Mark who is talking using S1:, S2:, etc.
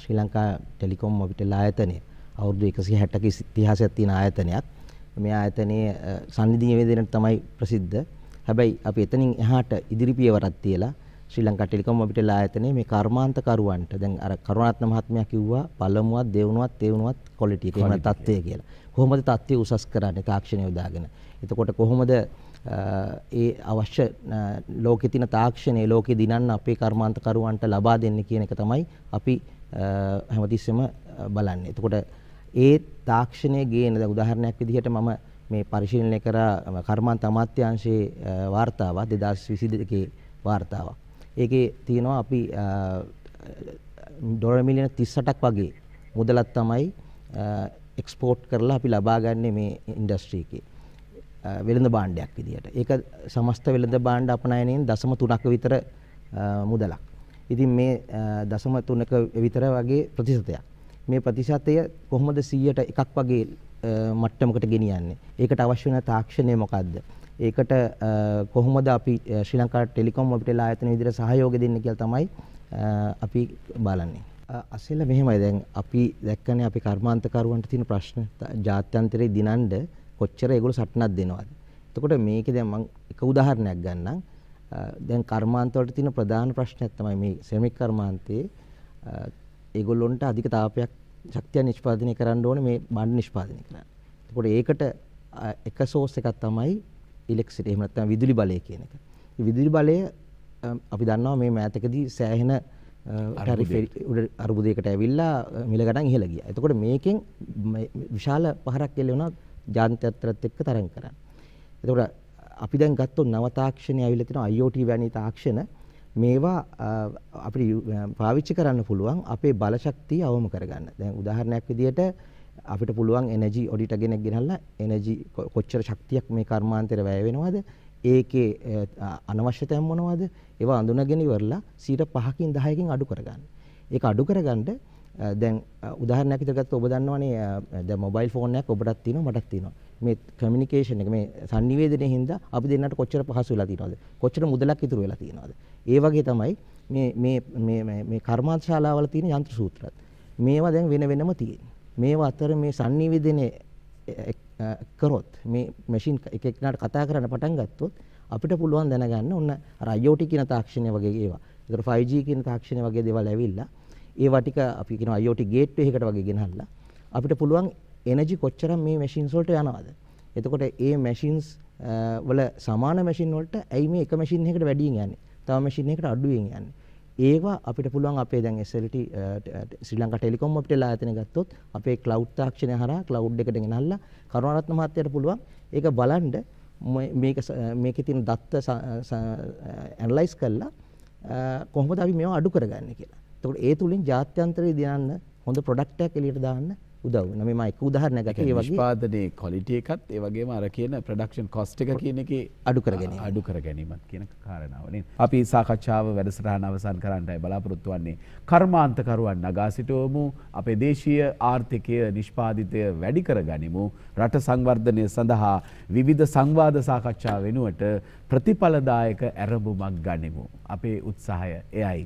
S1: ශ්‍රී Lanka Telecom Mobitel ආයතනය අවුරුදු 160ක ඉතිහාසයක් තියෙන ආයතනයක්. මේ ආයතනයේ සම්නිධිය වේදෙනට තමයි ප්‍රසිද්ධ. හැබැයි අපි එතනින් එහාට ඉදිරි පියවරක් තියලා ශ්‍රී ලංකා ටෙලිකොම් මොබිටෙල් ආයතනයේ මේ කර්මාන්තකරුවන්ට දැන් අර කරුණාත්න මහත්මයා කිව්වා පළමුවත් දෙවනුවත් තෙවනුවත් ක්වොලිටි එක එහෙම තත්ත්වය කියලා. කොහොමද තත්ත්වය උසස් කරන්නේ තාක්ෂණය යොදාගෙන? එතකොට කොහොමද ඒ අවශ්‍ය ලෝකෙ තියෙන තාක්ෂණය ලෝකෙ දිනන්න අපේ කර්මාන්තකරුවන්ට ලබා දෙන්න කියන එක තමයි අපි හැමතිස්සෙම බලන්නේ. එතකොට ඒ තාක්ෂණයේ ගේන දැන් උදාහරණයක් විදිහට මම මේ පරිශීලනය කර කර්මාන්ත අමාත්‍යාංශයේ වාර්තාවක් 2022කේ වාර්තාවක්. ඒකේ තියෙනවා අපි ඩොලර් මිලියන 38ක් වගේ මුදලක් තමයි එක්ස්පෝට් කරලා අපි ලබා ගන්නේ මේ ඉන්ඩස්ට්‍රි එකේ. වෙළඳ බාණ්ඩයක් විදිහට. ඒක සමස්ත වෙළඳ බාණ්ඩ අපනයනයෙන් දශම 3ක විතර මුදලක්. ඉතින් මේ දශම 3ක විතර වගේ ප්‍රතිශතයක්. මේ ප්‍රතිශතය කොහොමද 100ට එකක් වගේ මට්ටමකට ගෙනියන්නේ? ඒකට අවශ්‍ය වෙන තාක්ෂණය මොකද්ද? ඒකට කොහොමද අපි ශ්‍රී ලංකා ටෙලිකොම් ඔබිටලා ආයතන විදිහට සහයෝගය දෙන්න කියලා තමයි අපි බලන්නේ. අසෙල්ල මෙහෙමයි දැන් අපි දැක්කනේ අපි කර්මාන්තකරුවන්ට තියෙන ප්‍රශ්න ජාත්‍යන්තරේ දිනන්නේ කොච්චර ඒගොල්ලෝ සටනක් දෙනවද? එතකොට මේකේ දැන් මම එක උදාහරණයක් ගන්නම්. දැන් කර්මාන්ත වලට තියෙන ප්‍රධාන ප්‍රශ්නයක් තමයි මේ සෙමික් කර්මාන්තයේ ඒගොල්ලොන්ට අධික තාපයක් ශක්තිය නිෂ්පාදනය කරන්න ඕනේ මේ බණ්ඩ නිෂ්පාදනය කරන්න. එතකොට ඒකට එක සෝස් එකක් තමයි ඉලෙක්ට්‍රිසිටි එහෙම නැත්නම් විදුලි බලය කියන එක. විදුලි බලය අපි දන්නවා මේ මෑතකදී සෑහෙන ටැරිෆ් අරුබුදයකට ඇවිල්ලා මිල ගණන් ඉහළ ගියා. එතකොට මේකෙන් විශාල පහරක් එල්ල වුණා ජාන්ත්‍රයත් එක්ක තරඟ කරන්න. එතකොට අපි දැන් ගත්තොත් නව තාක්ෂණය ඇවිල්ලා තිනවා IoT වැනි තාක්ෂණ මේවා අපිට පාවිච්චි කරන්න පුළුවන් අපේ බලශක්තිය අවම කරගන්න. දැන් උදාහරණයක් විදිහට අපිට පුළුවන් එනර්ජි ඔඩිටර් කෙනෙක් ගෙනල්ලා එනර්ජි කොච්චර ශක්තියක් මේ කර්මාන්තයට වැය වෙනවද? ඒකේ අනවශ්‍ය තැන් මොනවද? ඒවා අඳුනගෙන ඉවරලා 5කින් 10කින් අඩු කරගන්න. ඒක අඩු කරගන්න දැන් උදාහරණයක් විතර ගත්තොත් ඔබ දන්නවනේ දැන් මොබයිල් ෆෝන් එකක් ඔබටත් තියෙනවා මටත් තියෙනවා. මේ කමියුනිකේෂන් එක මේ sannivedanaya හින්දා අපි දෙන්නට කොච්චර පහසු වෙලා තියෙනවද? කොච්චර මුදලක් ඉතුරු වෙලා තියෙනවද? ඒ වගේ තමයි මේ මේ මේ මේ කර්මාන්තශාලාවල තියෙන යන්ත්‍ර සූත්‍රත්. මේවා දැන් වෙන වෙනම තියෙන්නේ. මේවා අතර මේ sannivedanaya කරොත් මේ මැෂින් එක එක්කනට කතා කරන්න පටන් ගත්තොත් අපිට පුළුවන් දැනගන්න ඔන්න අර IoT කියන තාක්ෂණය වගේ ඒවා. ඒතර 5G කියන තාක්ෂණය වගේ දේවල් ඇවිල්ලා ඒවා ටික අපි කියනවා IoT ගේට්වේ එකකට වගේ ගෙනහල්ලා අපිට පුළුවන් එනර්ජි කොච්චරක් මේ මැෂින්ස් වලට යනවද? එතකොට ඒ මැෂින්ස් වල සමාන මැෂින් වලට ඇයි මේ එක මැෂින් එකකට වැඩියෙන් යන්නේ? තව මැෂින් එකකට අඩුවෙන් යන්නේ? ඒවා අපිට පුළුවන් අපේ දැන් SLT ශ්‍රී ලංකා ටෙලිකොම් අපිට ආයතන ගත්තොත් අපේ cloud තාක්ෂණය හරහා cloud එකට ගෙනහල්ලා කරුණාරත්න මහත්තයාට පුළුවන් ඒක බලන්න මේක මේකේ තියෙන දත්ත ඇනලයිස් කරලා කොහොමද අපි මේවා අඩු කරගන්නේ කියලා. එතකොට ඒ තුලින් ජාත්‍යන්තරේ දිනන්න හොඳ ප්‍රොඩක්ට් එකක් එළියට දාන්න උදව් වෙනවා. මේ මම එක උදාහරණයක් ගත්තා. ඒ වගේ නිෂ්පාදනයේ
S2: ක්වොලිටි එකත් ඒ වගේම අර කියන ප්‍රොඩක්ෂන් කොස්ට් එක කියන එකේ අඩු කර ගැනීම. අඩු කර ගැනීමත් කියන කාරණාව නේද. අපි සාකච්ඡාව වැඩසටහන අවසන් කරන්නයි බලාපොරොත්තු වෙන්නේ. කර්මාන්තකරුවන් නගා සිටවමු. අපේ දේශීය ආර්ථිකය නිෂ්පාදිතය වැඩි කර ගනිමු. රට සංවර්ධනය සඳහා විවිධ සංවාද සාකච්ඡා වෙනුවට ප්‍රතිඵලදායක ඇරඹුමක් ගනිමු. අපේ උත්සාහය එයයි.